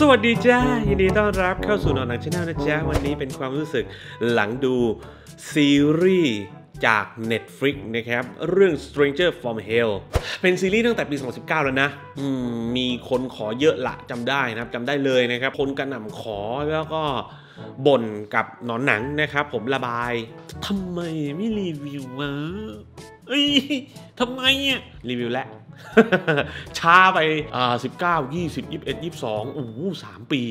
สวัสดีจ้ายินดีต้อนรับเข้าสู่นอนหลังชาแนลนะจ้าวันนี้เป็นความรู้สึกหลังดูซีรีส์จาก Netflix นะครับ เรื่อง Stranger from Hell เป็นซีรีส์ตั้งแต่ปี 2019 แล้วนะมีคนขอเยอะละจำได้นะครับจำได้เลยนะครับ คนกระหน่ำขอแล้วก็บ่นกับหนอนหนังนะครับ ผมระบายทำไมไม่รีวิววะ เอ้ยทำไมอ่ะรีวิวแล้วช้าไปอ่าสิบเก้ายี่สิบยี่สิบเอ็ดยี่สิบสองโอ้สามปี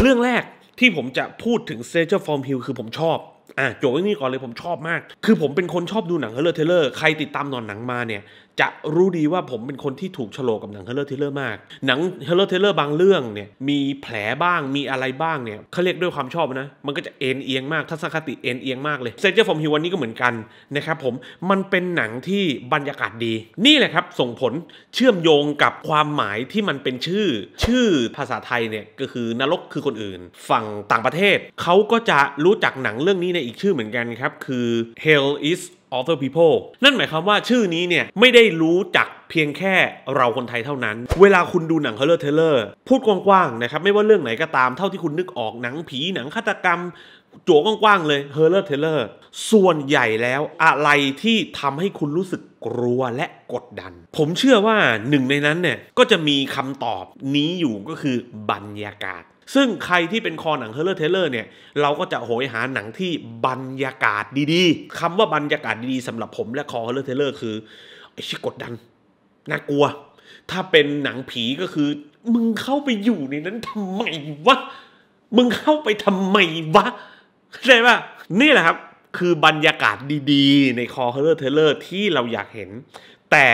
เรื่องแรกที่ผมจะพูดถึงเซเจอร์ฟอร์มฮิลคือผมชอบ อ่ะโจนี่ก่อนเลยผมชอบมาก คือผมเป็นคนชอบดูหนังเฮเลอร์เทเลอร์ ใครติดตามนอนหนังมาเนี่ยจะรู้ดีว่าผมเป็นคนที่ถูกฉลกกับหนังเฮลเลอร์เทเลอร์มาก หนังเฮลเลอร์เทเลอร์บางเรื่องเนี่ย มีแผลบ้างมีอะไรบ้างเนี่ย เขาเรียกด้วยความชอบนะ มันก็จะเอ็นเอียงมากทัศนคติเอ็นเอียงมากเลยเซนเจอร์ฟอมฮิวันนี้ก็เหมือนกัน นะครับผม มันเป็นหนังที่บรรยากาศดี นี่แหละครับ ส่งผลเชื่อมโยงกับความหมายที่มันเป็นชื่อ ชื่อภาษาไทยเนี่ยก็คือนรกคือคนอื่น ฝั่งต่างประเทศเขาก็จะรู้จักหนังเรื่องนี้ในอีกชื่อเหมือนกันครับคือ Hell is author people นั่นหมายความว่าชื่อนี้เนี่ยไม่ได้รู้จักเพียงแค่เราคนไทยเท่านั้น เวลาคุณดูหนังฮอลร์เทเลอร์พูดกว้างๆนะครับไม่ว่าเรื่องไหนก็ตามเท่าที่คุณนึกออกหนังผีหนังฆาตกรรมจั่วกว้างๆ เลยเฮอร์เลอร์เทเลอร์ส่วนใหญ่แล้วอะไรที่ทำให้คุณรู้สึกกลัวและกดดัน ผมเชื่อว่าหนึ่งในนั้นเนี่ยก็จะมีคำตอบนี้อยู่ก็คือบรรยากาศซึ่งใครที่เป็นคอหนังเฮอร์เลอร์เทเลอร์เนี่ย เราก็จะโหยหาหนังที่บรรยากาศดีๆ คำว่าบรรยากาศดีๆสำหรับผมและคอเฮอร์เลอร์เทเลอร์คือ ไอ้ชิกดดัน น่ากลัว ถ้าเป็นหนังผีก็คือ มึงเข้าไปอยู่ในนั้นทำไมวะ มึงเข้าไปทำไมวะ ใช่าปะนี่แหละครับ คือบรรยากาศดีๆในคอเฮอร์เลอร์เทเลอร์ที่เราอยากเห็น แต่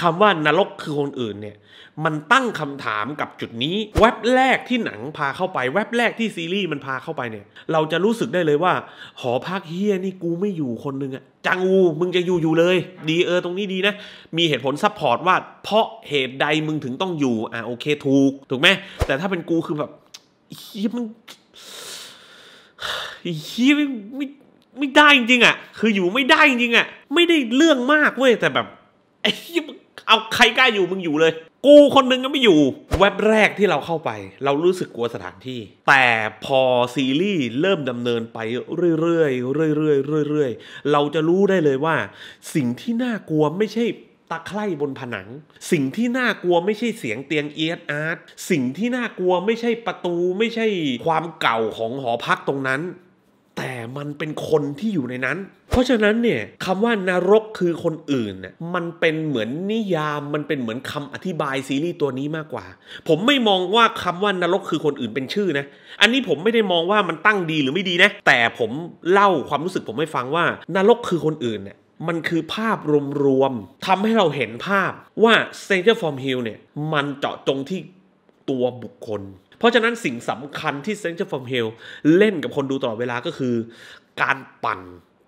คำว่านรกคือคนอื่นเนี่ย มันตั้งคำถามกับจุดนี้ แว็บแรกที่หนังพาเข้าไปแว็บแรกที่ซีรีส์มันพาเข้าไปเนี่ย เราจะรู้สึกได้เลยว่า หอพักเฮียนี่กูไม่อยู่คนนึงอะจังอู มึงจะอยู่อยู่เลย ดีเออตรงนี้ดีนะ มีเหตุผลซัพพอร์ตว่าเพราะเหตุใดมึงถึงต้องอยู่ อ่ะ โอเคถูก ถูกไหม แต่ถ้าเป็นกูคือแบบเฮียมึงเฮียไม่ไม่ได้จริงอะคืออยู่ไม่ได้จริงอะไม่ได้เรื่องมากเว้ยแต่แบบไอ้ที่เอาใครกล้าอยู่มึงอยู่เลย กูคนนึงก็ไม่อยู่เว็บแรกที่เราเข้าไป เรารู้สึกกลัวสถานที่ แต่พอซีรีส์เริ่มดำเนินไปเรื่อยๆเรื่อยๆเรื่อย ๆ เราจะรู้ได้เลยว่า สิ่งที่น่ากลัวไม่ใช่ตะไคร่บนผนังสิ่งที่น่ากลัวไม่ใช่เสียงเตียงเอียดอาร์ตสิ่งที่น่ากลัวไม่ใช่ประตูไม่ใช่ความเก่าของหอพักตรงนั้นแต่มันเป็นคนที่อยู่ในนั้น เพราะฉะนั้นเนี่ยคำว่านรกคือคนอื่นเนี่ยมันเป็นเหมือนนิยามมันเป็นเหมือนคำอธิบายซีรีส์ตัวนี้มากกว่า ผมไม่มองว่าคำว่านรกคือคนอื่นเป็นชื่อนะอันนี้ผมไม่ได้มองว่ามันตั้งดีหรือไม่ดีนะแต่ผมเล่าความรู้สึกผมให้ฟังว่านรกคือคนอื่นเนี่ยมันคือภาพรวมๆทำให้เราเห็นภาพว่าเซนเ n อ e r f r ร m Hill เนี่ยมันเจาะจงที่ตัวบุคคลเพราะฉะนั้นสิ่งสำคัญที่เซนเจอร์ฟอร์มเฮลเล่นกับคนดูตลอดเวลาก็คือ การปั่น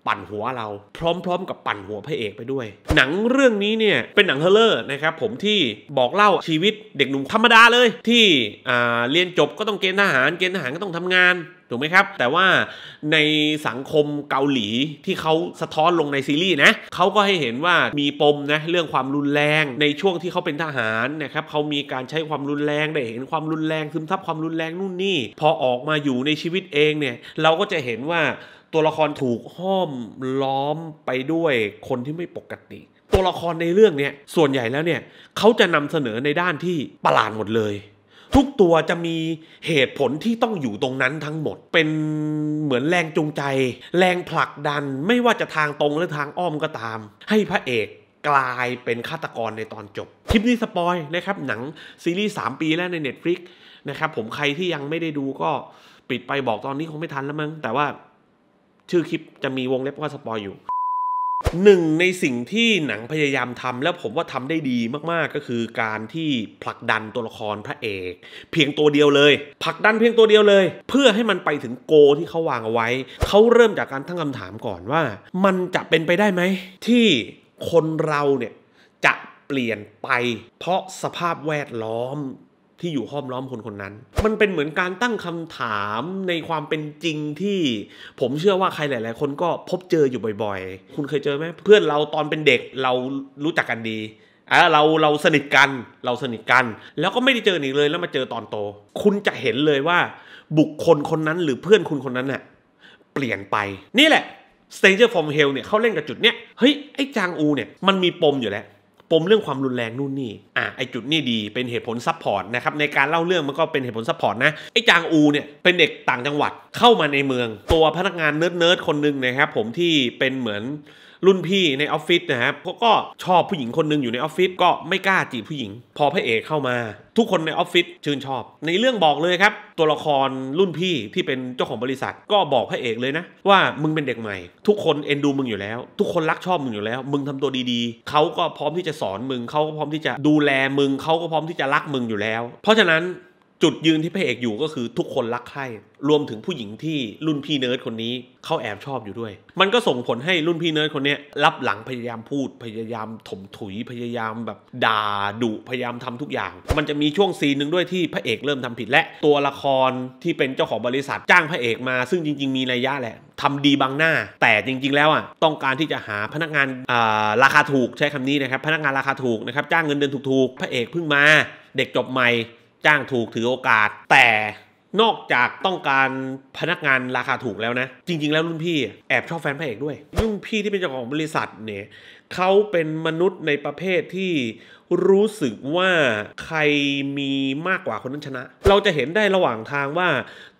ปั่นหัวเราพร้อมๆ กับปั่นหัวพระเอกไปด้วย หนังเรื่องนี้เนี่ย เป็นหนังเฮเลอร์นะครับ ผมที่บอกเล่าชีวิตเด็กหนุ่มธรรมดาเลย ที่เรียนจบก็ต้องเกณฑ์ทหารเกณฑ์ทหารก็ต้องทำงานถูกไหมครับ แต่ว่าในสังคมเกาหลีที่เขาสะท้อนลงในซีรีส์นะเขาก็ให้เห็นว่ามีปมนะเรื่องความรุนแรงในช่วงที่เขาเป็นทหารนะครับเขามีการใช้ความรุนแรงได้เห็นความรุนแรง ซึมซับความรุนแรงนู่นนี่พอออกมาอยู่ในชีวิตเองเนี่ยเราก็จะเห็นว่าตัวละครถูกห้อมล้อมไปด้วยคนที่ไม่ปกติ ตัวละครในเรื่องเนี่ยส่วนใหญ่แล้วเนี่ยเขาจะนำเสนอในด้านที่ประหลาดหมดเลยทุกตัวจะมีเหตุผลที่ต้องอยู่ตรงนั้นทั้งหมดเป็นเหมือนแรงจูงใจ แรงผลักดันไม่ว่าจะทางตรงหรือทางอ้อมก็ตาม ให้พระเอกกลายเป็นฆาตกรในตอนจบ คลิปนี้สปอยนะครับหนังซีรีส์ 3 ปีแล้วใน Netflix นะครับผมใครที่ยังไม่ได้ดูก็ปิดไปบอกตอนนี้คงไม่ทันแล้วมั้งแต่ว่าชื่อคลิปจะมีวงเล็บว่าสปอยอยู่หนึ่งในสิ่งที่หนังพยายามทำแล้วผมว่าทำได้ดีมากๆ ก็คือการที่ผลักดันตัวละครพระเอก เพียงตัวเดียวเลย ผลักดันเพียงตัวเดียวเลย เพื่อให้มันไปถึงโกที่เขาวางเอาไว้ เขาเริ่มจากการตั้งคำถามก่อนว่ามันจะเป็นไปได้ไหม ที่คนเราเนี่ยจะเปลี่ยนไป เพราะสภาพแวดล้อมที่อยู่ห้อมล้อมคนคนนั้น มันเป็นเหมือนการตั้งคำถามในความเป็นจริงที่ ผมเชื่อว่าใครหลายๆ คนก็พบเจออยู่บ่อย ๆ คุณเคยเจอไหม เพื่อนเราตอนเป็นเด็กเรารู้จักกันดีอ่ะเราเราสนิทกันเราสนิทกัน แล้วก็ไม่ได้เจออีกเลย แล้วมาเจอตอนโต คุณจะเห็นเลยว่าบุคคลคนนั้นหรือเพื่อนคุณคนนั้นน่ะเปลี่ยนไป นี่แหละ Stranger from Hell เนี่ยเขาเล่นกับจุดเนี้ยเฮ้ยไอ้จางอูเนี่ยมันมีปมอยู่แล้วปมเรื่องความรุนแรงนู่นนี่ อ่ะ ไอจุดนี่ดีเป็นเหตุผลซับพอร์ตนะครับ ในการเล่าเรื่องมันก็เป็นเหตุผลซับพอร์ตนะ ไอจางอูเนี่ยเป็นเด็กต่างจังหวัดเข้ามาในเมือง ตัวพนักงานเนิร์ดเนิร์ดคนหนึ่งนะครับ ผมที่เป็นเหมือนรุ่นพี่ในออฟฟิศนะครับเขาก็ชอบผู้หญิงคนนึงอยู่ในออฟฟิศก็ไม่กล้าจีบผู้หญิง พอพระเอกเข้ามา ทุกคนในออฟฟิศชื่นชอบในเรื่องบอกเลยครับ ตัวละครรุ่นพี่ที่เป็นเจ้าของบริษัทก็บอกพระเอกเลยนะ ว่ามึงเป็นเด็กใหม่ ทุกคนเอ็นดูมึงอยู่แล้วทุกคนรักชอบมึงอยู่แล้ว มึงทำตัวดีๆเขาก็พร้อมที่จะสอนมึงเขาก็พร้อมที่จะดูแลมึงเขาก็พร้อมที่จะรักมึงอยู่แล้ว เพราะฉะนั้นจุดยืนที่พระเอกอยู่ก็คือทุกคนรักใคร่ รวมถึงผู้หญิงที่รุ่นพี่เนิร์ดคนนี้เขาแอบชอบอยู่ด้วย มันก็ส่งผลให้รุ่นพี่เนิร์ดคนนี้ รับหลังพยายามพูดพยายามถมถุยพยายามแบบด่าดุพยายามทำทุกอย่าง มันจะมีช่วงซีนหนึ่งด้วยที่พระเอกเริ่มทำผิด และตัวละครที่เป็นเจ้าของบริษัทจ้างพระเอกมา ซึ่งจริง ๆมีนัยยะแหละทำดีบางหน้า แต่จริงๆแล้วอ่ะต้องการที่จะหาพนักงานาราคาถูกใช้คำนี้นะครับพนักงานราคาถูกนะครับจ้างเงินเดือนถูกๆ พระเอกเพิ่งมาเด็กจบใหม่จ้างถูกถือโอกาสแต่นอกจากต้องการพนักงานราคาถูกแล้วนะ จริง ๆ แล้วรุ่นพี่ แอบชอบแฟนพระเอกด้วย รุ่นพี่ที่เป็นเจ้าของบริษัทเนี่ยเขาเป็นมนุษย์ในประเภทที่รู้สึกว่าใครมีมากกว่าคนนั้นชนะ เราจะเห็นได้ระหว่างทางว่า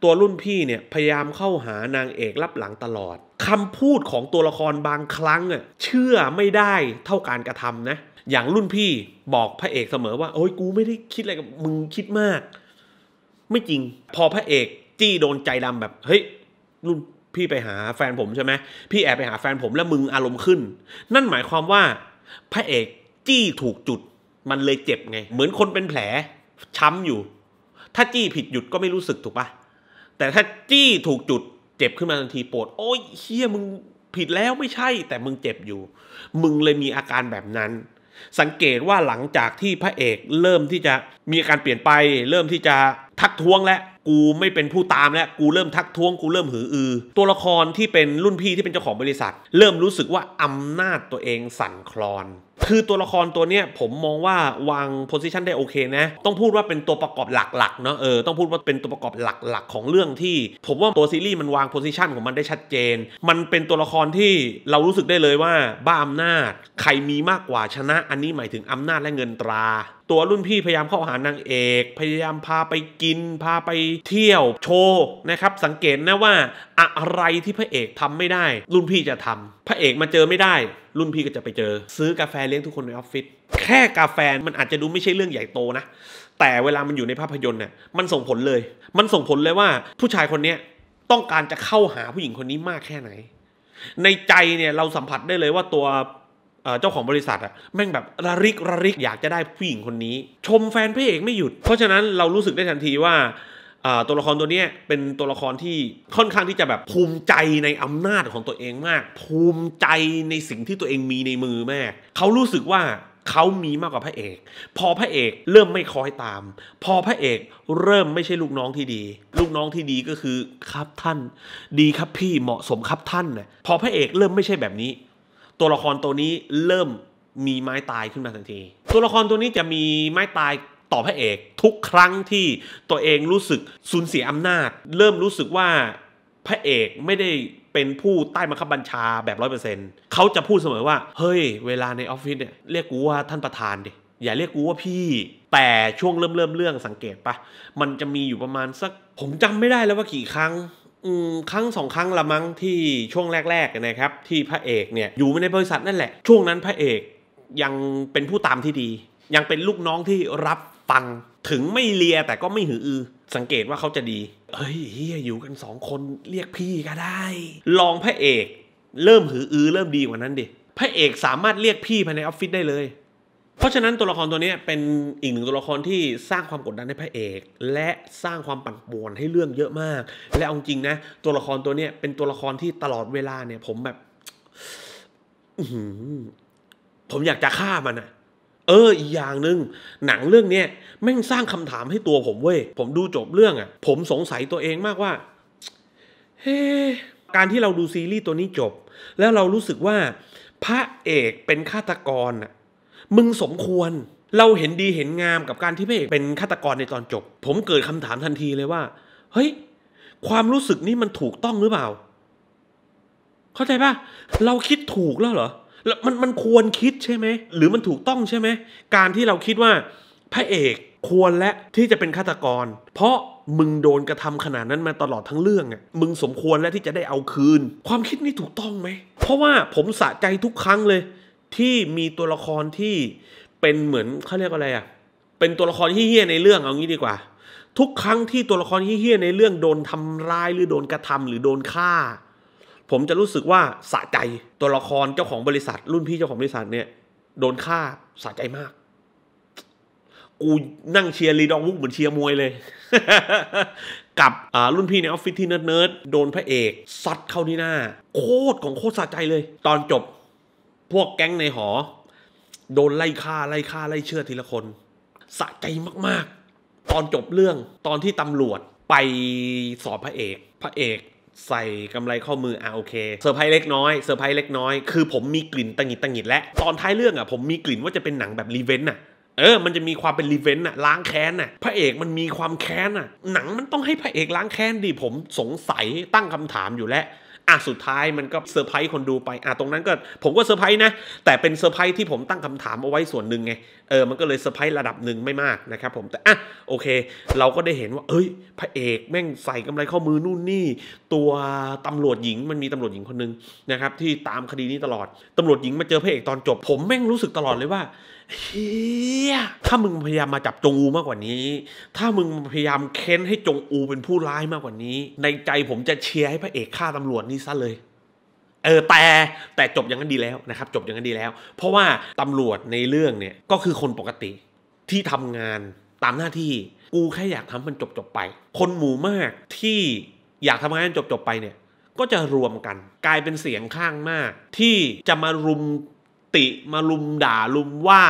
ตัวรุ่นพี่เนี่ยพยายามเข้าหานางเอกรับหลังตลอดคำพูดของตัวละครบางครั้งอ่ะเชื่อไม่ได้เท่าการกระทำนะอย่างรุ่นพี่บอกพระเอกเสมอว่าโอ้ยกูไม่ได้คิดอะไรกับ มึงคิดมาก ไม่จริง พอพระเอกจี้โดนใจดำแบบ เฮ้ย รุ่นพี่ไปหาแฟนผมใช่ไหมพี่แอบไปหาแฟนผมแล้วมึงอารมณ์ขึ้น นั่นหมายความว่า พระเอกจี้ถูกจุด มันเลยเจ็บไง เหมือนคนเป็นแผลช้ำอยู่ ถ้าจี้ผิดหยุดก็ไม่รู้สึกถูกปะ แต่ถ้าจี้ถูกจุด เจ็บขึ้นมาทันทีปวดโอ้ยเฮียมึงผิดแล้วไม่ใช่ แต่มึงเจ็บอยู่ มึงเลยมีอาการแบบนั้นสังเกตว่าหลังจากที่พระเอกเริ่มที่จะมีการเปลี่ยนไป เริ่มที่จะทักท้วงและกูไม่เป็นผู้ตามแล้วกูเริ่มทักท้วงกูเริ่มหืออือตัวละครที่เป็นรุ่นพี่ที่เป็นเจ้าของบริษัท เริ่มรู้สึกว่าอำนาจตัวเองสั่นคลอนคือตัวละครตัวเนี้ยผมมองว่าวางโพสิชันได้โอเคนะต้องพูดว่าเป็นตัวประกอบหลักๆเนาะเออต้องพูดว่าเป็นตัวประกอบหลักๆ ของเรื่องที่ ผมว่าตัวซีรีส์มันวางโพสิชันของมันได้ชัดเจน มันเป็นตัวละครที่เรารู้สึกได้เลยว่าบ้าอำนาจ ใครมีมากกว่าชนะอันนี้หมายถึงอำนาจและเงินตราตัวรุ่นพี่ พยายามเข้าหานางเอก พยายามพาไปกิน พาไปเที่ยว โชว์นะครับ สังเกตนะว่า อะไรที่พระเอกทำไม่ได้รุ่นพี่จะทำ พระเอกมาเจอไม่ได้รุ่นพี่ก็จะไปเจอ ซื้อกาแฟเลี้ยงทุกคนในออฟฟิศแค่กาแฟมันอาจจะดูไม่ใช่เรื่องใหญ่โตนะแต่เวลามันอยู่ในภาพยนตร์เนี่ยมันส่งผลเลย มันส่งผลเลยว่าผู้ชายคนนี้ต้องการจะเข้าหาผู้หญิงคนนี้มากแค่ไหน ในใจเนี่ยเราสัมผัสได้เลยว่าตัวเจ้าของบริษัทอะแม่งแบบระริกระริกอยากจะได้ผู้หญิงคนนี้ ชมแฟนพระเอกไม่หยุด เพราะฉะนั้นเรารู้สึกได้ทันทีว่าตัวละครตัวนี้เป็นตัวละครที่ค่อนข้างที่จะแบบภูมิใจในอำนาจของตัวเองมาก ภูมิใจในสิ่งที่ตัวเองมีในมือแม่เขารู้สึกว่าเขามีมากกว่าพระเอก พอพระเอกเริ่มไม่คอยตาม พอพระเอกเริ่มไม่ใช่ลูกน้องที่ดี ลูกน้องที่ดีก็คือครับท่าน ดีครับพี่เหมาะสมครับท่านนะพอพระเอกเริ่มไม่ใช่แบบนี้ตัวละครตัวนี้เริ่มมีไม้ตายขึ้นมาทันทีตัวละครตัวนี้จะมีไม้ตายต่อพระเอกทุกครั้งที่ตัวเองรู้สึกสูญเสียอำนาจ เริ่มรู้สึกว่าพระเอกไม่ได้เป็นผู้ใต้บังคับบัญชาแบบร้อยเปอร์เซ็นต์เขาจะพูดเสมอว่าเฮ้ย เวลาในออฟฟิศเนี่ยเรียกกูว่าท่านประธานดิอย่าเรียกกูว่าพี่ แต่ช่วงเริ่มเริ่มเรื่องสังเกตปะมันจะมีอยู่ประมาณสักผมจำไม่ได้แล้วว่ากี่ครั้งครั้งสองครั้งละมั้งที่ช่วงแรกๆนะครับ ที่พระเอกเนี่ยอยู่ในบริษัทนั่นแหละช่วงนั้นพระเอกยังเป็นผู้ตามที่ดี ยังเป็นลูกน้องที่รับฟัง ถึงไม่เลียแต่ก็ไม่หืออือสังเกตว่าเขาจะดีเฮ้ยเฮียอยู่กันสองคนเรียกพี่ก็ได้ ลองพระเอกเริ่มหืออือเริ่มดีกว่านั้นดิพระเอกสามารถเรียกพี่ภายในออฟฟิศได้เลยเพราะฉะนั้นตัวละครตัวนี้เป็นอีกหนึ่งตัวละครที่สร้างความกดดันให้พระเอก และสร้างความปั่นป่วนให้เรื่องเยอะมาก และเอาจริงนะตัวละครตัวนี้เป็นตัวละครที่ตลอดเวลาเนี่ย ผมแบบผมอยากจะฆ่ามันอะเอออีกอย่างหนึ่งหนังเรื่องเนี้ยแม่งสร้างคำถามให้ตัวผมเว้ยผมดูจบเรื่องอะผมสงสัยตัวเองมากว่า เฮ้ การที่เราดูซีรีส์ตัวนี้จบ แล้วเรารู้สึกว่า พระเอกเป็นฆาตกรอะมึงสมควร เราเห็นดีเห็นงามกับการที่พระเอกเป็นฆาตกรในตอนจบ ผมเกิดคำถามทันทีเลยว่า เฮ้ย ความรู้สึกนี้มันถูกต้องหรือเปล่า เข้าใจปะเราคิดถูกแล้วเหรอ แล้วมันมันควรคิดใช่ไหม หรือมันถูกต้องใช่ไหม การที่เราคิดว่า พระเอกควรและที่จะเป็นฆาตกร เพราะมึงโดนกระทำขนาดนั้นมาตลอดทั้งเรื่องอ่ะ มึงสมควรและที่จะได้เอาคืน ความคิดนี้ถูกต้องไหม เพราะว่าผมสะใจทุกครั้งเลยที่มีตัวละครที่เป็นเหมือนเขาเรียกว่าอะไรอ่ะเป็นตัวละครที่เฮี้ยในเรื่องเอางี้ดีกว่า ทุกครั้งที่ตัวละครที่เฮี้ยในเรื่องโดนทำร้ายหรือโดนกระทำ หรือโดนฆ่า ผมจะรู้สึกว่า สะใจตัวละครเจ้าของบริษัท รุ่นพี่เจ้าของบริษัทเนี่ย โดนฆ่าสะใจมาก กูนั่งเชียร์ลีดองวุกเหมือนเชียร์มวยเลยกับรุ่นพี่ในออฟฟิศที่เนิร์ดโดนพระเอกซัดเข้าที่หน้า โคตรของโคตรสะใจเลย ตอนจบพวกแก๊งในหอ โดนไล่ฆ่าไล่ฆ่าไล่เชื่อทีละคน สะใจมากๆ ตอนจบเรื่องตอนที่ตำรวจไปสอบพระเอก พระเอกใส่กำไรข้อมืออ่ะโอเคเซอร์ไพรส์เล็กน้อยเซอร์ไพรส์เล็กน้อย คือผมมีกลิ่นตังหิดตังหิดและตอนท้ายเรื่องอ่ะผมมีกลิ่นว่าจะเป็นหนังแบบรีเวนต์อ่ะ เออมันจะมีความเป็นรีเวนต์น่ะล้างแค้นน่ะพระเอกมันมีความแค้นน่ะ หนังมันต้องให้พระเอกล้างแค้นดิผมสงสัยตั้งคำถามอยู่แล้วอ่ะสุดท้ายมันก็เซอร์ไพรส์คนดูไปอ่ะตรงนั้นก็ผมก็เซอร์ไพรส์นะ แต่เป็นเซอร์ไพรส์ที่ผมตั้งคำถามเอาไว้ส่วนหนึ่งไงเออมันก็เลยเซอร์ไพรส์ระดับหนึ่งไม่มากนะครับผมแต่อ่ะโอเค เราก็ได้เห็นว่า เอ้ยพระเอกแม่งใส่กำไรข้อมือนู่นนี่ ตัวตำรวจหญิงมันมีตำรวจหญิงคนนึงนะครับที่ตามคดีนี้ตลอด ตำรวจหญิงมาเจอพระเอกตอนจบ ผมแม่งรู้สึกตลอดเลยว่าเฮียถ้ามึงพยายามมาจับจงอูมากกว่านี้ ถ้ามึงพยายามเค้นให้จงอูเป็นผู้ร้ายมากกว่านี้ ในใจผมจะเชียร์ให้พระเอกฆ่าตำรวจนี่ซะเลย เออแต่แต่จบอย่างนั้นดีแล้วนะครับ จบอย่างนั้นดีแล้ว เพราะว่า ตำรวจในเรื่องเนี่ยก็คือคนปกติ ที่ทำงานตามหน้าที่ กูแค่อยากทำมันจบจบไป คนหมู่มากที่อยากทำงานจบจบไปเนี่ย ก็จะรวมกันกลายเป็นเสียงข้างมาก ที่จะมารุมติ มาลุมด่าลุมว่า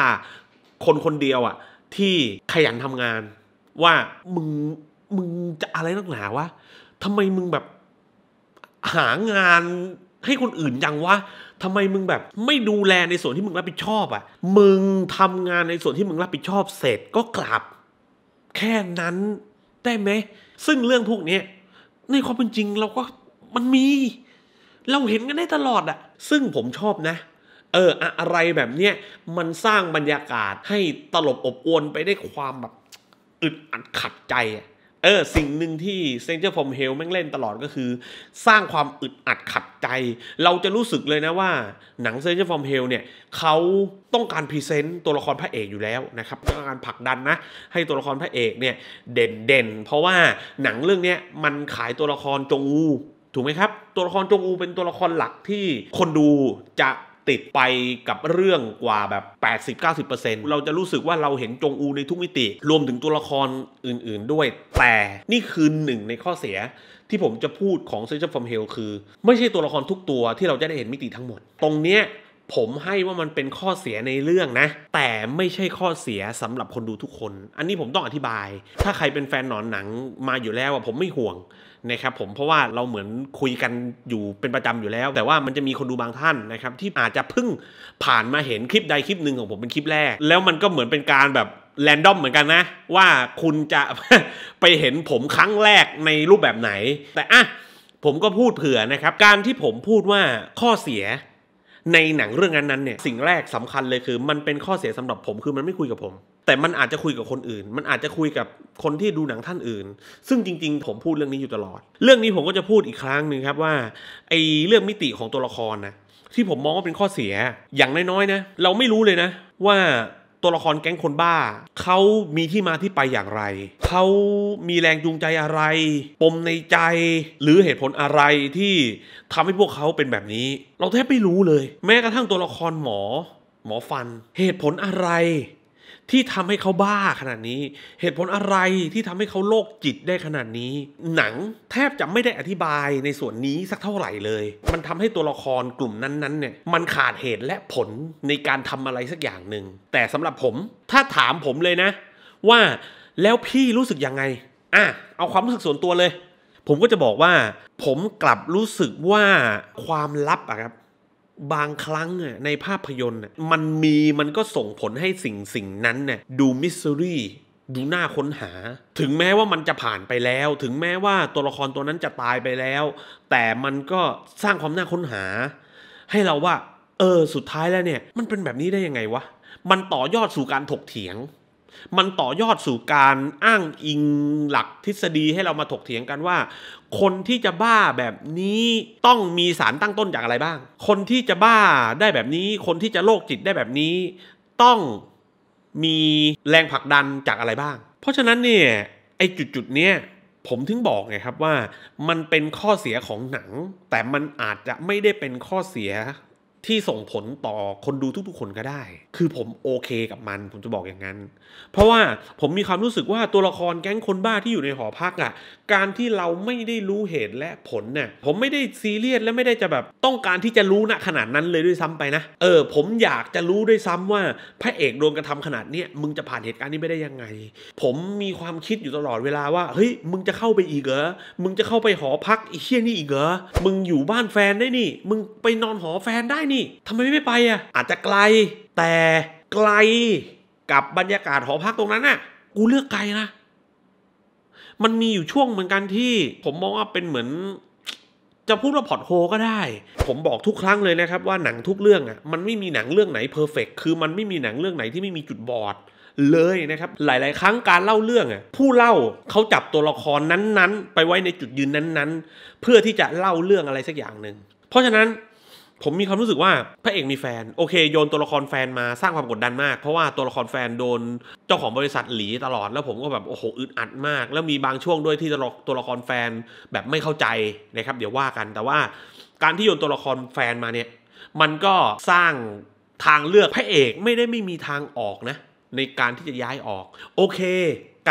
คนคนเดียวอะที่ขยันทำงานว่ามึงมึงจะอะไรนักหนาวะทำไมมึงแบบ หางานให้คนอื่นยังวะทำไมมึงแบบ ไม่ดูแล ในส่วนที่มึงรับผิดชอบอะ่ะ มึงทำงานในส่วนที่มึง รับผิดชอบ เสร็จ ก็กลับ แค่นั้น ได้ไหมซึ่งเรื่องพวกนี้ในความเป็นจริง เราก็มันมี เราเห็นกันได้ตลอดอ่ะ ซึ่งผมชอบนะเออ อะไรแบบเนี้ยมันสร้างบรรยากาศให้ตลบอบอวนไปได้ความแบบอึดอัดขัดใจเออสิ่งหนึ่งที่เซนเจอร์ฟอร์มเฮลแม่งเล่นตลอดก็คือ สร้างความอึดอัดขัดใจ เราจะรู้สึกเลยนะว่า หนังเซนเจอร์ฟอร์มเฮลเนี่ยเขาต้องการพรีเซนต์ตัวละครพระเอกอยู่แล้วนะครับต้องการผลักดันนะ ให้ตัวละครพระเอกเนี่ยเด่นเด่นเพราะว่าหนังเรื่องนี้มันขายตัวละครจงอู ถูกไหมครับ ตัวละครจงอูเป็นตัวละครหลักที่คนดูจะติดไปกับเรื่องกว่าแบบ 80-90%เราจะรู้สึกว่าเราเห็นจงอูในทุกมิติ รวมถึงตัวละครอื่นๆด้วยแต่นี่คือหนึ่งในข้อเสียที่ผมจะพูดของ s e a r c h from Hell คือ ไม่ใช่ตัวละครทุกตัวที่เราจะได้เห็นมิติทั้งหมด ตรงเนี้ยผมให้ว่ามันเป็นข้อเสียในเรื่องนะ แต่ไม่ใช่ข้อเสียสำหรับคนดูทุกคน อันนี้ผมต้องอธิบาย ถ้าใครเป็นแฟนหนอนหนังมาอยู่แล้วอะผมไม่ห่วงนะครับผมเพราะว่าเราเหมือนคุยกันอยู่เป็นประจำอยู่แล้ว แต่ว่ามันจะมีคนดูบางท่านนะครับที่อาจจะพึ่งผ่านมาเห็นคลิปใดคลิปหนึ่งของผมเป็นคลิปแรก แล้วมันก็เหมือนเป็นการแบบแรนดอมเหมือนกันนะ ว่าคุณจะไปเห็นผมครั้งแรกในรูปแบบไหน แต่อ่ะผมก็พูดเผื่อนะครับการที่ผมพูดว่าข้อเสียในหนังเรื่องนั้นนเนี่ย สิ่งแรกสำคัญเลยคือมันเป็นข้อเสียสำหรับผมคือมันไม่คุยกับผม แต่มันอาจจะคุยกับคนอื่น มันอาจจะคุยกับคนที่ดูหนังท่านอื่น ซึ่งจริงๆผมพูดเรื่องนี้อยู่ตลอด เรื่องนี้ผมก็จะพูดอีกครั้งหนึ่งครับว่าไอ้เรื่องมิติของตัวละครนะที่ผมมองว่าเป็นข้อเสียอย่างน้อยๆนะ เราไม่รู้เลยนะ ว่าตัวละครแก๊งคนบ้า เขามีที่มาที่ไปอย่างไร เขามีแรงจูงใจอะไร ปมในใจหรือเหตุผลอะไรที่ทำให้พวกเขาเป็นแบบนี้ เราแทบไม่รู้เลย แม้กระทั่งตัวละครหมอ หมอฟัน เหตุผลอะไรที่ทำให้เขาบ้าขนาดนี้ เหตุผลอะไรที่ทำให้เขาโรคจิตได้ขนาดนี้ หนังแทบจะไม่ได้อธิบายในส่วนนี้ สักเท่าไหร่เลย มันทำให้ตัวละครกลุ่มนั้น ๆเนี่ย มันขาดเหตุและผลในการทำอะไร สักอย่างหนึ่ง แต่สำหรับผมถ้าถามผมเลยนะ ว่าแล้วพี่รู้สึกยังไง อ่ะเอาความรู้สึกส่วนตัวเลย ผมก็จะบอกว่า ผมกลับรู้สึกว่าความลับอะครับบางครั้งอ่ะในภาพยนตร์มันมีมันก็ส่งผลให้สิ่งสิ่งนั้นเนี่ยดูมิสซิรี่ดูน่าค้นหา ถึงแม้ว่ามันจะผ่านไปแล้ว ถึงแม้ว่าตัวละครตัวนั้นจะตายไปแล้ว แต่มันก็สร้างความน่าค้นหา ให้เราว่า เออสุดท้ายแล้วเนี่ยมันเป็นแบบนี้ได้ยังไงวะ มันต่อยอดสู่การถกเถียงมันต่อยอดสู่การอ้างอิงหลักทฤษฎีให้เรามาถกเถียงกันว่า คนที่จะบ้าแบบนี้ต้องมีสารตั้งต้นจากอะไรบ้าง คนที่จะบ้าได้แบบนี้ คนที่จะโรคจิตได้แบบนี้ ต้องมีแรงผลักดันจากอะไรบ้าง เพราะฉะนั้นเนี่ยไอ้จุดจุดเนี้ยผมถึงบอกไงครับว่า มันเป็นข้อเสียของหนัง แต่มันอาจจะไม่ได้เป็นข้อเสียที่ส่งผลต่อคนดูทุกๆคนก็ได้ คือผมโอเคกับมัน ผมจะบอกอย่างนั้น เพราะว่าผมมีความรู้สึกว่าตัวละครแก๊งคนบ้าที่อยู่ในหอพักอะ่ะ การที่เราไม่ได้รู้เหตุและผลเนี่ยผมไม่ได้ซีเรียสและไม่ได้จะแบบต้องการที่จะรู้ณขนาดนั้นเลยด้วยซ้ำไปนะ เออ ผมอยากจะรู้ด้วยซ้ำว่าพระเอกโดนกระทำขนาดเนี้ยมึงจะผ่านเหตุการณ์นี้ไม่ได้ยังไง ผมมีความคิดอยู่ตลอดเวลาว่าเฮ้ยมึงจะเข้าไปอีกเหรอมึงจะเข้าไปหอพักอีเชี่ยนี่อีกเหรอมึงอยู่บ้านแฟนได้นี่ มึงไปนอนหอแฟนได้นี่นี่ทำไมไม่ไปอ่ะอาจจะไกลแต่ไกลกับบรรยากาศหอพักตรงนั้นน่ะกูเลือกไกลนะมันมีอยู่ช่วงเหมือนกันที่ ผมมองว่าเป็นเหมือน จะพูดว่าพอร์ตโฮ ก็ได้ ผมบอกทุกครั้งเลยนะครับ ว่าหนังทุกเรื่องอ่ะ มันไม่มีหนังเรื่องไหนเพอร์เฟกคือมันไม่มีหนังเรื่องไหนที่ไม่มีจุดบอดเลยนะครับ หลาย ๆ ครั้งการเล่าเรื่องอ่ะผู้เล่าเขาจับตัวละครนั้น ๆ ไปไว้ในจุดยืนนั้น ๆ เพื่อที่จะเล่าเรื่องอะไรสักอย่างหนึ่งเพราะฉะนั้นผมมีความรู้สึกว่าพระเอกมีแฟน โอเค โยนตัวละครแฟนมาสร้างความกดดันมาก เพราะว่าตัวละครแฟนโดน เจ้าของบริษัทหลีตลอด แล้วผมก็แบบโอ้โหอึดอัดมาก แล้วมีบางช่วงด้วยที่ตัวละครแฟนแบบไม่เข้าใจนะครับเดี๋ยวว่ากัน แต่ว่าการที่โยนตัวละครแฟนมาเนี่ย มันก็สร้างทางเลือกพระเอกไม่ได้ไม่มีทางออกนะในการที่จะย้ายออกโอเค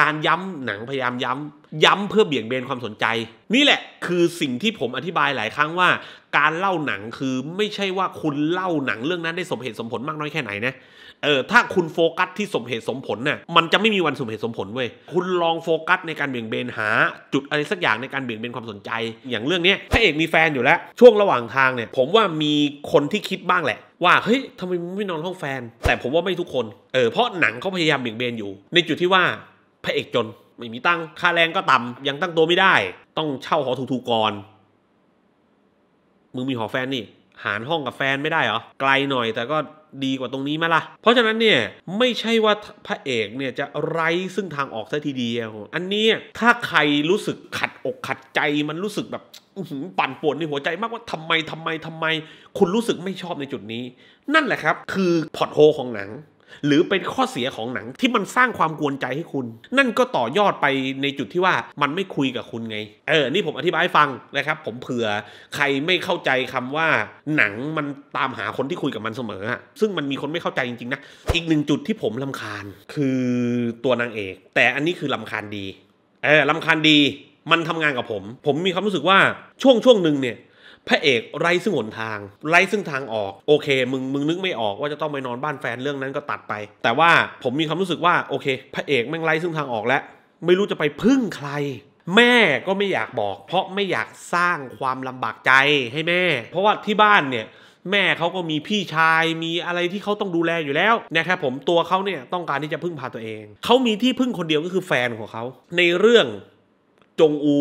การย้ำหนังพยายามย้ำย้ำเพื่อเบี่ยงเบนความสนใจ นี่แหละ คือสิ่งที่ผมอธิบายหลายครั้งว่า การเล่าหนังคือไม่ใช่ว่าคุณเล่าหนังเรื่องนั้นได้สมเหตุสมผลมากน้อยแค่ไหนนะเออ ถ้าคุณโฟกัสที่สมเหตุสมผลน่ะมันจะไม่มีวันสมเหตุสมผลเว้ย คุณลองโฟกัสในการเบี่ยงเบนหาจุดอะไรสักอย่างในการเบี่ยงเบนความสนใจ อย่างเรื่องนี้พระเอกมีแฟนอยู่แล้วช่วงระหว่างทางเนี่ย ผมว่ามีคนที่คิดบ้างแหละ ว่าเฮ้ยทำไมไม่นอนห้องแฟน แต่ผมว่าไม่ทุกคน เออเพราะหนังเขาพยายามเบี่ยงเบนอยู่ ในจุดที่ว่าพระเอกจนไม่มีตั้งค่าแรงก็ต่ำ ยังตั้งตัวไม่ได้ ต้องเช่าหอถูก ๆก่อนมึงมีหอแฟนนี่ หารห้องกับแฟนไม่ได้เหรอ ไกลหน่อยแต่ก็ดีกว่าตรงนี้มาละะเพราะฉะนั้นเนี่ย ไม่ใช่ว่าพระเอกเนี่ยจะไร้ซึ่งทางออกซะทีเดียวอันนี้ถ้าใครรู้สึกขัดอกขัดใจมันรู้สึกแบบปั่นป่วนในหัวใจมากว่าทำไมทำไมทำไม คุณรู้สึกไม่ชอบในจุดนี้ นั่นแหละครับ คือพอร์ตโฮ ของหนังหรือเป็นข้อเสียของหนังที่มันสร้างความกวนใจให้คุณ นั่นก็ต่อยอดไปในจุดที่ว่ามันไม่คุยกับคุณไงเออนี่ผมอธิบายให้ฟังนะครับ ผมเผื่อใครไม่เข้าใจคำว่า หนังมันตามหาคนที่คุยกับมันเสมอซึ่งมันมีคนไม่เข้าใจจริงๆนะอีกหนึ่งจุดที่ผมลาคาญคือตัวนางเอก แต่อันนี้คือลาคาญดี เออลาคาญดีมันทำงานกับผม ผมมีความรู้สึกว่าช่วงช่วงหนึ่งเนี่ยพระเอกไร้ซึ่งหนทางไร้ซึ่งทางออกโอเค มึงมึงนึกไม่ออกว่าจะต้องไปนอนบ้านแฟนเรื่องนั้นก็ตัดไป แต่ว่าผมมีความรู้สึกว่า โอเคพระเอกแม่งไร้ซึ่งทางออกแล้ว ไม่รู้จะไปพึ่งใคร แม่ก็ไม่อยากบอก เพราะไม่อยากสร้างความลำบากใจให้แม่ เพราะว่าที่บ้านเนี่ย แม่เขาก็มีพี่ชาย มีอะไรที่เขาต้องดูแลอยู่แล้วนะครับผมตัวเขาเนี่ยต้องการที่จะพึ่งพาตัวเองเขามีที่พึ่งคนเดียวก็คือแฟนของเขาในเรื่องจงอู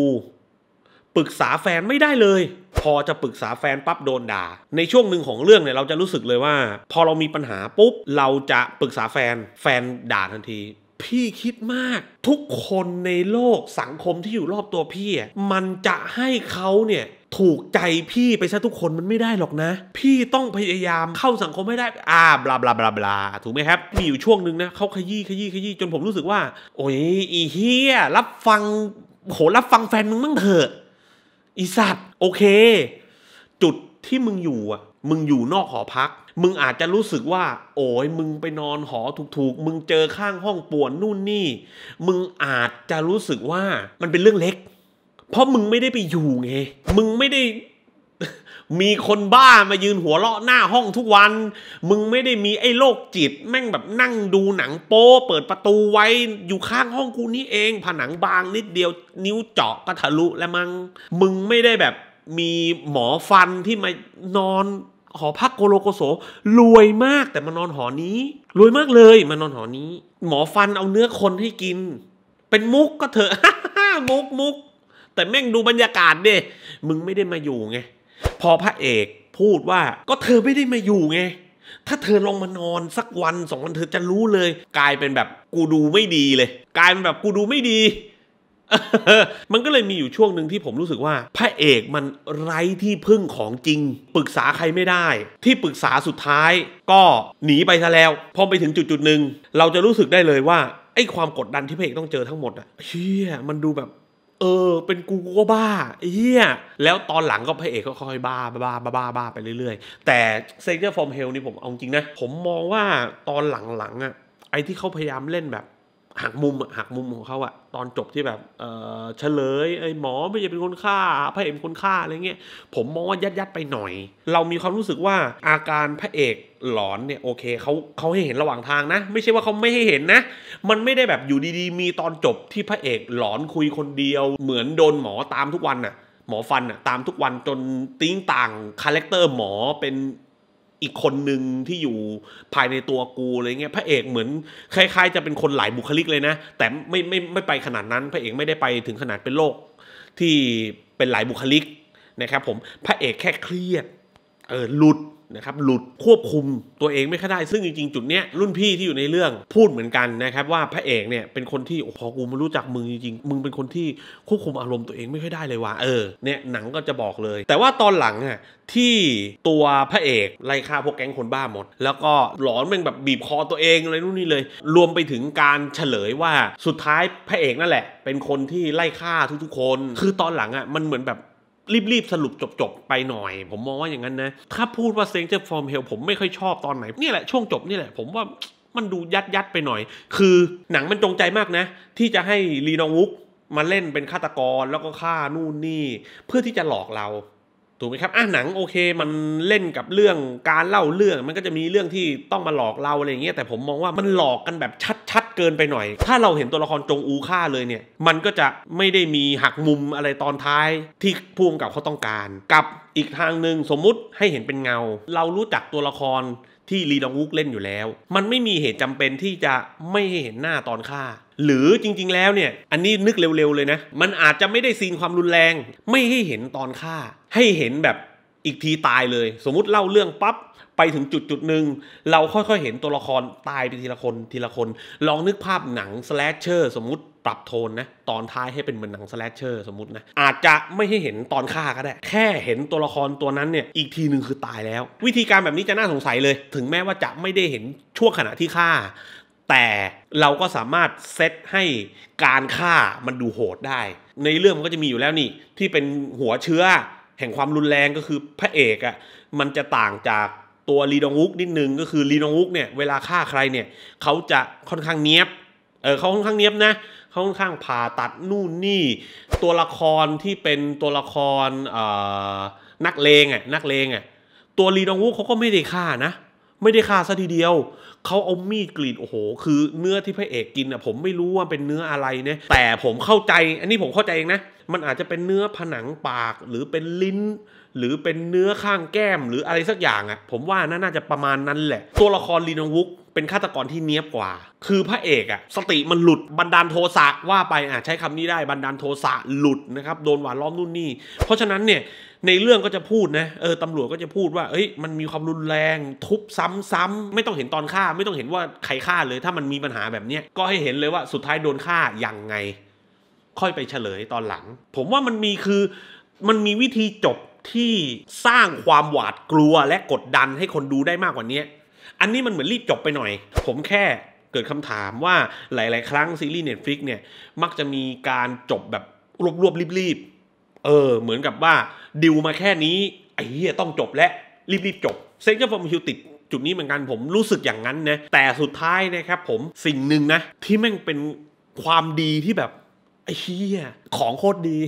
ปรึกษาแฟนไม่ได้เลย พอจะปรึกษาแฟนปั๊บโดนด่าในช่วงหนึ่งของเรื่องเนี่ยเราจะรู้สึกเลยว่า พอเรามีปัญหาปุ๊บเราจะปรึกษาแฟนแฟนด่าทันที พี่คิดมากทุกคนในโลกสังคมที่อยู่รอบตัวพี่มันจะให้เขาเนี่ยถูกใจพี่ไปซะทุกคนมันไม่ได้หรอกนะ พี่ต้องพยายามเข้าสังคมให้ได้อ่าบลาบลาบลาบลาถูกไหมครับมีอยู่ช่วงหนึ่งนะเขาขยี้ขยี้ขยี้จนผมรู้สึกว่า โอ้ยอีเฮียรับฟังโหรับฟังแฟนมึงมั่งเถอะอีสัตว์โอเค จุดที่มึงอยู่อ่ะ มึงอยู่นอกหอพัก มึงอาจจะรู้สึกว่า โอ้ยมึงไปนอนหอถูกๆ มึงเจอข้างห้องป่วนนู่นนี่ มึงอาจจะรู้สึกว่า มันเป็นเรื่องเล็ก เพราะมึงไม่ได้ไปอยู่ไง มึงไม่ได้มีคนบ้ามายืนหัวเราะหน้าห้องทุกวัน มึงไม่ได้มีไอ้โรคจิต แม่งแบบนั่งดูหนังโป๊เปิดประตูไว้อยู่ข้างห้องกูนี่เอง ผนังบางนิดเดียว นิ้วเจาะก็ทะลุแล้วมัง้งมึงไม่ได้แบบมีหมอฟันที่มานอนหอพักโกโลโกโสรวยมากแต่มานอนหอนี้รวยมากเลยมานอนหอนี้ หมอฟันเอาเนื้อคนให้กิน เป็นมุกก็เถอะมุกมุกแต่แม่งดูบรรยากาศเด้มึงไม่ได้มาอยู่ไงพอพระเอกพูดว่าก็เธอไม่ได้มาอยู่ไง ถ้าเธอลงมานอนสักวันสองวันเธอจะรู้เลย กลายเป็นแบบกูดูไม่ดีเลย กลายเป็นแบบกูดูไม่ดีมันก็เลยมีอยู่ช่วงหนึ่งที่ผมรู้สึกว่าพระเอกมันไร้ที่พึ่งของจริง ปรึกษาใครไม่ได้ ที่ปรึกษาสุดท้ายก็หนีไปซะแล้วพอไปถึงจุดจุดหนึ่งเราจะรู้สึกได้เลยว่าไอ้ความกดดันที่พระเอกต้องเจอทั้งหมดอะเชี่ยมันดูแบบเออ เป็นกูกูก็บ้าเฮียแล้วตอนหลังก็พระเอกก็ค่อยบ้าบ้าบ้าบ้าบ้าไปเรื่อย ๆ แต่เซนเจอร์ฟอร์มเฮลนี่ผม เอาจริงนะ ผมมองว่าตอนหลังๆอ่ะไอ้ที่เขาพยายามเล่นแบบหักมุมหักมุมของเขาอะตอนจบที่แบบเออเฉลยไอ้หมอไม่ใช่เป็นคนฆ่าพระเอกเป็นคนฆ่าอะไรเงี้ย ผมมองว่ายัดยัดไปหน่อย เรามีความรู้สึกว่าอาการพระเอกหลอนเนี่ยโอเคเขาเขาให้เห็นระหว่างทางนะ ไม่ใช่ว่าเขาไม่ให้เห็นนะ มันไม่ได้แบบอยู่ดี ๆ มีตอนจบที่พระเอกหลอนคุยคนเดียว เหมือนโดนหมอตามทุกวันน่ะ หมอฟันน่ะตามทุกวันจนติ้งต่างคาแรคเตอร์หมอเป็นอีกคนหนึ่งที่อยู่ภายในตัวกูอะไรเงี้ยพระเอกเหมือนคล้ายๆจะเป็นคนหลายบุคลิกเลยนะ แต่ไม่ไม่ไม่ไปขนาดนั้น พระเอกไม่ได้ไปถึงขนาดเป็นโรคที่เป็นหลายบุคลิกนะครับ ผม พระเอกแค่เครียด เออหลุดนะครับ หลุดควบคุมตัวเองไม่ค่อยได้ ซึ่งจริงๆ จุดเนี้ยรุ่นพี่ที่อยู่ในเรื่องพูดเหมือนกันนะครับว่าพระเอกเนี่ยเป็นคนที่พอกูมารู้จักมึงจริงๆ มึงเป็นคนที่ควบคุมอารมณ์ตัวเองไม่ค่อยได้เลยว่ะเออเนี่ยหนังก็จะบอกเลย แต่ว่าตอนหลังอ่ะที่ตัวพระเอกไล่ฆ่าพวกแก๊งคนบ้าหมด แล้วก็หลอนมันแบบบีบคอตัวเองอะไรนู่นนี่เลย รวมไปถึงการเฉลยว่าสุดท้ายพระเอกนั่นแหละ เป็นคนที่ไล่ฆ่าทุก ๆ คน คือตอนหลังอ่ะมันเหมือนแบบรีบ ๆ สรุปจบ ๆ ไปหน่อย ผมมองว่าอย่างนั้นนะ ถ้าพูดว่าเซ็งเจอร์ฟอร์มเฮลผมไม่ค่อยชอบตอนไหนนี่แหละ ช่วงจบนี่แหละ ผมว่ามันดูยัดยัดไปหน่อย คือหนังมันจงใจมากนะ ที่จะให้ลีนองวุกมาเล่นเป็นฆาตกรแล้วก็ฆ่านู่นนี่ เพื่อที่จะหลอกเราถูกไหมครับอ่ะหนังโอเค มันเล่นกับเรื่องการเล่าเรื่อง มันก็จะมีเรื่องที่ต้องมาหลอกเราอะไรอย่างเงี้ย แต่ผมมองว่ามันหลอกกันแบบชัดๆเกินไปหน่อย ถ้าเราเห็นตัวละครจงอูฆ่าเลยเนี่ย มันก็จะไม่ได้มีหักมุมอะไรตอนท้ายที่พุ่งกับเขาต้องการ กับอีกทางหนึ่งสมมุติให้เห็นเป็นเงา เรารู้จักตัวละครที่ลีดองวุกเล่นอยู่แล้ว มันไม่มีเหตุจำเป็นที่จะไม่เห็นหน้าตอนฆ่า หรือจริง ๆ แล้วเนี่ย อันนี้นึกเร็ว ๆ เลยนะ มันอาจจะไม่ได้ซีนความรุนแรง ไม่ให้เห็นตอนฆ่าให้เห็นแบบอีกทีตายเลย สมมุติเล่าเรื่องปับ๊บไปถึงจุดจุดหนึ่งเราค่อยๆ เห็นตัวละครตายไปทีละคนทีละคนลองนึกภาพหนังสแลชเชอร์สมมติปรับโทนนะตอนท้ายให้เป็นเหมือนหนังสแลชเชอร์สมมตินะอาจจะไม่ให้เห็นตอนฆ่าก็ได้ แค่เห็นตัวละครตัวนั้นเนี่ยอีกทีหนึ่งคือตายแล้ว วิธีการแบบนี้จะน่าสงสัยเลย ถึงแม้ว่าจะไม่ได้เห็นช่วงขณะที่ฆ่า แต่เราก็สามารถเซตให้การฆ่ามันดูโหดได้ในเรื่องมันก็จะมีอยู่แล้วนี่ ที่เป็นหัวเชื้อแห่งความรุนแรงก็คือพระเอกอะ่ะมันจะต่างจากตัวรีดองุก นิดนึง ก็คือรีดองุก เนี่ยเวลาฆ่าใครเนี่ยเขาจะค่อนข้างเนี้ยบเออเขาค่อนข้างเนี้ยบนะเขาค่อนข้างผ่าตัดนู่นนี่ ตัวละครที่เป็นตัวละครนักเลงอ่ะนักเลงอ่ะตัวรีดองุกเขาก็ไม่ได้ฆ่านะ ไม่ได้ฆ่าซะทีเดียวเขาเอามีดกรีดโอ้โห คือเนื้อที่พระเอกกินอ่ะผมไม่รู้ว่าเป็นเนื้ออะไรเนี่ยแต่ผมเข้าใจอันนี้ผมเข้าใจเองนะมันอาจจะเป็นเนื้อผนังปากหรือเป็นลิ้น หรือเป็นเนื้อข้างแก้มหรืออะไรสักอย่างอะ่ะผมว่าน่าจะประมาณนั้นแหละตัวละครลีนองวุกเป็นฆาตกรที่เนี้ยบกว่า คือพระเอกอะสติมันหลุดบันดาลโทสะว่าไปอ่ะใช้คำนี้ได้บันดาลโทสะหลุดนะครับโดนหวานล้อมนู่นนี่เพราะฉะนั้นเนี่ยในเรื่องก็จะพูดนะเออตำรวจก็จะพูดว่าเอ้ยมันมีความรุนแรงทุบซ้ำๆไม่ต้องเห็นตอนฆ่าไม่ต้องเห็นว่าใครฆ่าเลยถ้ามันมีปัญหาแบบเนี้ยก็ให้เห็นเลยว่าสุดท้ายโดนฆ่าอย่างไงค่อยไปเฉลยตอนหลัง ผมว่ามันมีคือมันมีวิธีจบที่สร้างความหวาดกลัวและกดดันให้คนดูได้มากกว่านี้ อันนี้มันเหมือนรีบจบไปหน่อย ผมแค่เกิดคำถามว่าหลายๆครั้งซีรีส์ Netflix เนี่ย มักจะมีการจบแบบ รวบๆรีบๆ เออ เหมือนกับว่าดิวมาแค่นี้ ไอ้เหี้ยต้องจบและรีบๆจบเซ็นเจอร์ฟอร์มฮิวติดจุดนี้เหมือนกันผมรู้สึกอย่างนั้นนะแต่สุดท้ายนะครับผมสิ่งหนึ่งนะ ที่แม่งเป็นความดีที่แบบไอ้เฮียของโคตรดี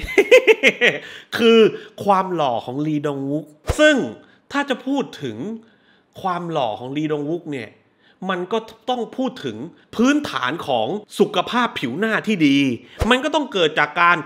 คือความหล่อของลีดงวุกซึ่งถ้าจะพูดถึงความหล่อของลีดงวุกเนี่ย มันก็ต้องพูดถึงพื้นฐานของสุขภาพผิวหน้าที่ดี มันก็ต้องเกิดจากการ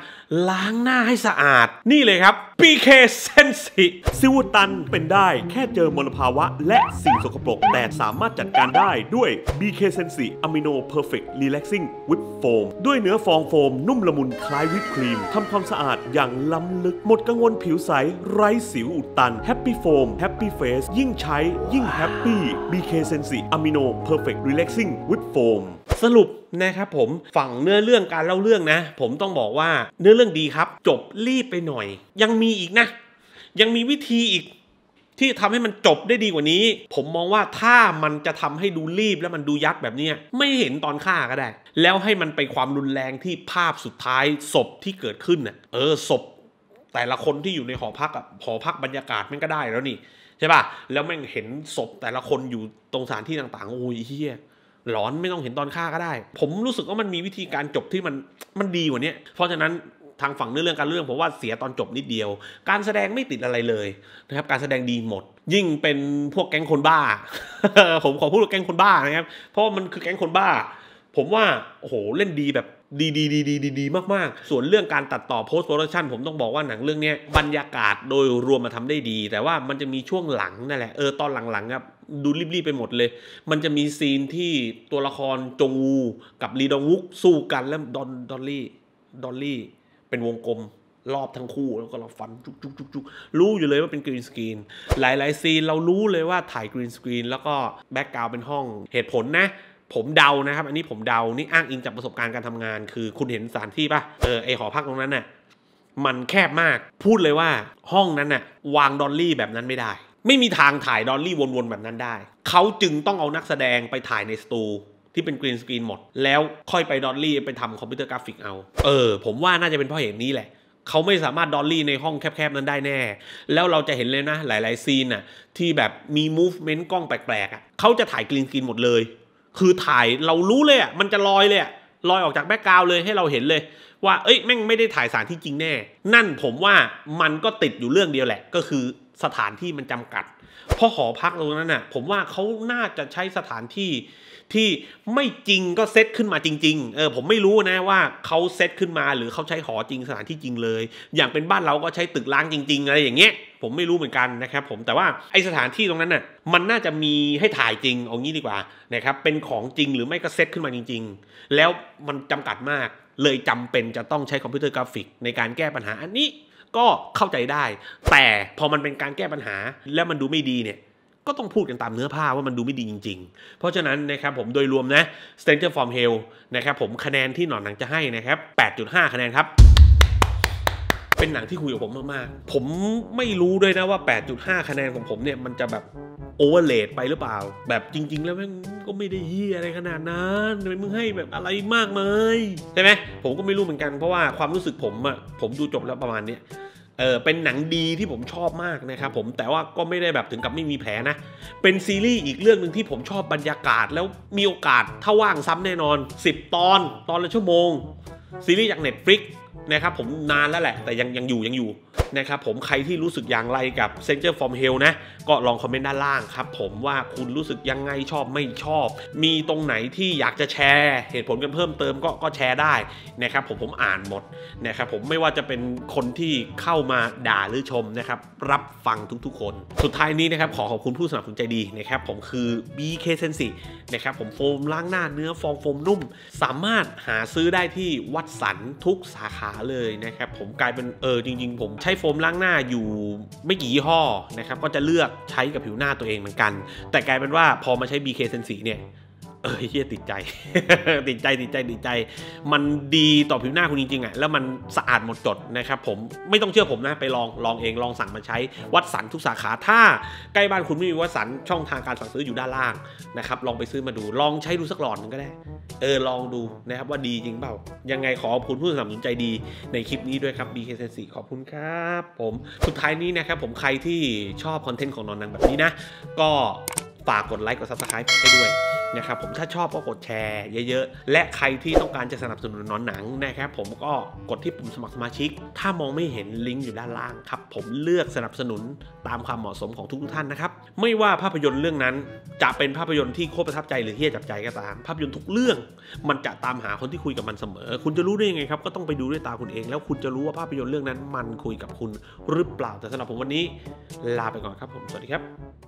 ล้างหน้าให้สะอาดนี่เลยครับ BK เซนซิซิวตันเป็นได้แค่เจอมลภาวะและสิ่งสกปรกแต่สามารถจัดการได้ด้วย BK เซนซิอะมิโนเพอร์เฟกต์รีแลกซิ่งวิปโฟมด้วยเนื้อฟองโฟมนุ่มละมุนคล้ายวิปครีมทำความสะอาดอย่างล้ำลึกหมดกังวลผิวใสไร้สิวอุดตันแฮปปี้โฟมแฮปปี้เฟสยิ่งใช้ยิ่งแฮปปี้ BK เซนซิอะมิโนเพอร์เฟกต์รีแลกซิ่งวิปโฟมสรุปนะครับผมฝั่งเนื้อเรื่องการเล่าเรื่องนะ ผมต้องบอกว่าเนื้อเรื่องดีครับ จบรีบไปหน่อย ยังมีอีกนะ ยังมีวิธีอีกที่ทำให้มันจบได้ดีกว่านี้ ผมมองว่าถ้ามันจะทำให้ดูรีบแล้วมันดูยัดแบบนี้ไม่เห็นตอนฆ่าก็ได้ แล้วให้มันไปความรุนแรงที่ภาพสุดท้ายศพที่เกิดขึ้นน่ะเออศพ แต่ละคนที่อยู่ในหอพักอ่ะหอพักบรรยากาศมันก็ได้แล้วนี่ ใช่ป่ะแล้วแม่งเห็นศพแต่ละคนอยู่ตรงสถานที่ต่างๆโอ้ยเฮียหลอนไม่ต้องเห็นตอนฆ่าก็ได้ ผมรู้สึกว่ามันมีวิธีการจบที่มันมันดีกว่านี้เพราะฉะนั้นทางฝั่งเรื่องการเรื่องผมว่าเสียตอนจบนิดเดียว การแสดงไม่ติดอะไรเลยนะครับการแสดงดีหมด ยิ่งเป็นพวกแก๊งคนบ้าผมขอพูดว่าแก๊งคนบ้านะครับเพราะมันคือแก๊งคนบ้า ผมว่าโอ้โหเล่นดีแบบดีดีดีดีดีดีมาก ๆ ส่วนเรื่องการตัดต่อโพสต์โปรดักชันผมต้องบอกว่าหนังเรื่องนี้บรรยากาศโดยรวมมาทำได้ดี แต่ว่ามันจะมีช่วงหลังนั่นแหละเออตอนหลังๆครับ ดูรีบๆไปหมดเลย มันจะมีซีนที่ตัวละครจงูกับลีดองวุกสู้กัน แล้วดอนดอลลี่ ดอลลี่เป็นวงกลมรอบทั้งคู่แล้วก็เราฟันจุกจุกจุกจุกรู้อยู่เลยว่าเป็นกรีนสกรีนหลายๆ ซีนเรารู้เลยว่าถ่ายกรีนสกรีนแล้วก็แบ็กกราวเป็นห้องเหตุผลนะผมเดานะครับ อันนี้ผมเดานี่อ้างอิงจากประสบการณ์การทำงานคือคุณเห็นสถานที่ป่ะเออไอหอพักตรงนั้นน่ะ มันแคบมาก พูดเลยว่าห้องนั้นน่ะ วางดอลลี่แบบนั้นไม่ได้ ไม่มีทางถ่ายดอลลี่วนๆแบบนั้นได้ เขาจึงต้องเอานักแสดงไปถ่ายในสตูที่เป็นกรีนสกรีนหมด แล้วค่อยไปดอลลี่ไปทำคอมพิวเตอร์กราฟิกเอาเออผมว่าน่าจะเป็นเพราะเหตุนี้แหละเขาไม่สามารถดอลลี่ในห้องแคบๆนั้นได้แน่ แล้วเราจะเห็นเลยนะหลาย ๆซีนน่ะ ที่แบบมีมูฟเมนต์กล้องแปลกๆอ่ะเขาจะถ่ายกรีนสกรีนหมดเลยคือถ่ายเรารู้เลยอ่ะมันจะลอยเลยอ่ะลอยออกจากแบ็กกราวเลยให้เราเห็นเลย ว่า เอ้ยแม่งไม่ได้ถ่ายสารที่จริงแน่ นั่นผมว่ามันก็ติดอยู่เรื่องเดียวแหละ ก็คือสถานที่มันจำกัดเพราะหอพักตรงนั้นน่ะผมว่าเขาน่าจะใช้สถานที่ที่ไม่จริงก็เซตขึ้นมาจริงๆเออผมไม่รู้นะว่าเขาเซตขึ้นมาหรือเขาใช้หอจริงสถานที่จริงเลย อย่างเป็นบ้านเราก็ใช้ตึกล้างจริง ๆ อะไรอย่างเงี้ยผมไม่รู้เหมือนกันนะครับผมแต่ว่าไอสถานที่ตรงนั้นน่ะมันน่าจะมีให้ถ่ายจริงเอางี้ดีกว่านะครับเป็นของจริงหรือไม่ก็เซตขึ้นมาจริง ๆ แล้วมันจำกัดมาก เลยจำเป็นจะต้องใช้คอมพิวเตอร์กราฟิก ในการแก้ปัญหาอันนี้ก็เข้าใจได้ แต่พอมันเป็นการแก้ปัญหาแล้วมันดูไม่ดีเนี่ย ก็ต้องพูดกันตามเนื้อผ้าว่ามันดูไม่ดีจริงๆ เพราะฉะนั้นนะครับผมโดยรวมนะ s t a n g e r from Hell นะครับผมคะแนนที่หนอนหนังจะให้นะครับ 8.5 คะแนนครับ เป็นหนังที่คุยกับผมมากๆ ผมไม่รู้ด้วยนะว่า 8.5 คะแนนของผมเนี่ยมันจะแบบโอเวอร์เลดไปหรือเปล่าแบบจริงๆ แล้วม่งก็ไม่ได้เฮียอะไรขนาดนั้นทำไมมึงให้แบบอะไรมากมายใช่ไหมผมก็ไม่รู้เหมือนกัน เพราะว่าความรู้สึกผมอะผมดูจบแล้วประมาณเนี้ยเออเป็นหนังดีที่ผมชอบมากนะครับผมแต่ว่าก็ไม่ได้แบบถึงกับไม่มีแผลนะ เป็นซีรีส์อีกเรื่องหนึ่งที่ผมชอบบรรยากาศแล้วมีโอกาสถ้าว่างซ้ำแน่นอน 10 ตอน ตอนละชั่วโมงซีรีส์จาก Netflix นะครับผมนานแล้วแหละ แต่ยังยังอยู่ยังอยู่นะครับผมใครที่รู้สึกอย่างไรกับเซนเจอร์ฟอร์มเฮลนะก็ลองคอมเมนต์ด้านล่างครับ ผมว่าคุณรู้สึกยังไงชอบไม่ชอบ มีตรงไหนที่อยากจะแชร์ เหตุผลกันเพิ่มเติมก็ก็แชร์ได้นะครับผมผมอ่านหมดนะครับผมไม่ว่าจะเป็นคนที่เข้ามาด่าหรือชมนะครับรับฟังทุกๆ คน สุดท้ายนี้นะครับขอขอบคุณผู้สนับสนุนใจดีนะครับผมคือ BK Sensi นะครับผมโฟมล้างหน้าเนื้อฟองโฟมนุ่มสามารถหาซื้อได้ที่วัดสันทุกสาขาเลยนะครับผมกลายเป็น เออ จริง ๆ ผมใช้โฟมล้างหน้าอยู่ไม่กี่ยี่ห้อนะครับ ก็จะเลือกใช้กับผิวหน้าตัวเองเหมือนกัน แต่กลายเป็นว่าพอมาใช้ BK Sensi เนี่ยอเฮียติดใจติดใจติดใจติดใจ มันดีต่อผิวหน้าคุณจริงๆอ่ะแล้วมันสะอาดหมดจดนะครับผมไม่ต้องเชื่อผมนะไปลองลองเองลองสั่งมาใช้วัดสันทุกสาขาถ้าใกล้บ้านคุณไม่มีวัดสันช่องทางการสั่งซื้ออยู่ด้านล่างนะครับลองไปซื้อมาดู ลองใช้ดูสักหลอดนึงก็ได้เออลองดูนะครับว่าดีจริงเปล่ายังไงขอขอบคุณผู้สนับสนุนใจดีในคลิปนี้ด้วยครับ BK c e ขอบคุณครับผมสุดท้ายนี้นะครับผมใครที่ชอบคอนเทนต์ของนอนนังแบบนี้นะก็ฝากกดไลค์กดซับสไครป์ให้ด้วยนะครับผมถ้าชอบก็กดแชร์ เยอะ ๆ และใครที่ต้องการจะสนับสนุนนอนหนังนะครับ ผมก็กดที่ปุ่มสมัครสมาชิก ถ้ามองไม่เห็นลิงก์อยู่ด้านล่างครับ ผมเลือกสนับสนุนตามความเหมาะสมของทุกท่านนะครับ ไม่ว่าภาพยนตร์เรื่องนั้น จะเป็นภาพยนตร์ที่โคตรประทับใจหรือเฮี้ยจับใจก็ตาม ภาพยนตร์ทุกเรื่อง มันจะตามหาคนที่คุยกับมันเสมอ คุณจะรู้ได้ยังไงครับก็ต้องไปดูด้วยตาคุณเอง แล้วคุณจะรู้ว่าภาพยนตร์เรื่องนั้น มันคุยกับคุณหรือเปล่าแต่สำหรับผมวันนี้ ลาไปก่อนครับ ผมสวัสดีครับ